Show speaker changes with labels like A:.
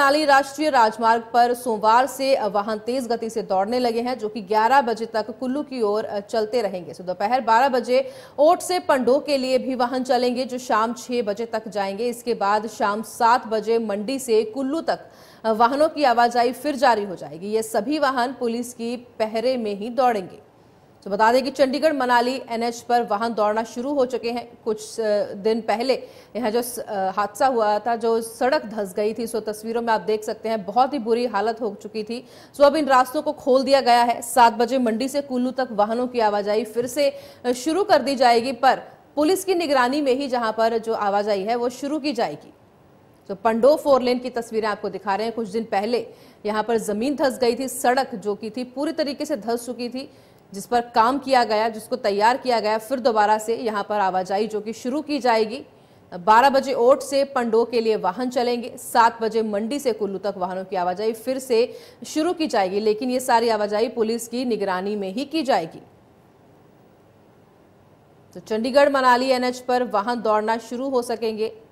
A: मनाली राष्ट्रीय राजमार्ग पर सोमवार से वाहन तेज गति से दौड़ने लगे हैं जो कि 11 बजे तक कुल्लू की ओर चलते रहेंगे तो दोपहर 12 बजे ओट से पंडो के लिए भी वाहन चलेंगे जो शाम 6 बजे तक जाएंगे इसके बाद शाम 7 बजे मंडी से कुल्लू तक वाहनों की आवाजाही फिर जारी हो जाएगी ये सभी वाहन पुलिस की पहरे में ही दौड़ेंगे तो बता दें कि चंडीगढ़ मनाली एनएच पर वाहन दौड़ना शुरू हो चुके हैं कुछ दिन पहले यहाँ जो हादसा हुआ था जो सड़क धस गई थी सो तस्वीरों में आप देख सकते हैं बहुत ही बुरी हालत हो चुकी थी सो अब इन रास्तों को खोल दिया गया है सात बजे मंडी से कुल्लू तक वाहनों की आवाजाही फिर से शुरू कर दी जाएगी पर पुलिस की निगरानी में ही जहाँ पर जो आवाजाही है वो शुरू की जाएगी तो पंडो फोर लेन की तस्वीरें आपको दिखा रहे हैं कुछ दिन पहले यहाँ पर जमीन धस गई थी सड़क जो की थी पूरी तरीके से धस चुकी थी जिस पर काम किया गया जिसको तैयार किया गया फिर दोबारा से यहाँ पर आवाजाही जो कि शुरू की जाएगी 12 बजे ओट से पंडो के लिए वाहन चलेंगे 7 बजे मंडी से कुल्लू तक वाहनों की आवाजाही फिर से शुरू की जाएगी लेकिन ये सारी आवाजाही पुलिस की निगरानी में ही की जाएगी तो चंडीगढ़ मनाली एनएच पर वाहन दौड़ना शुरू हो सकेंगे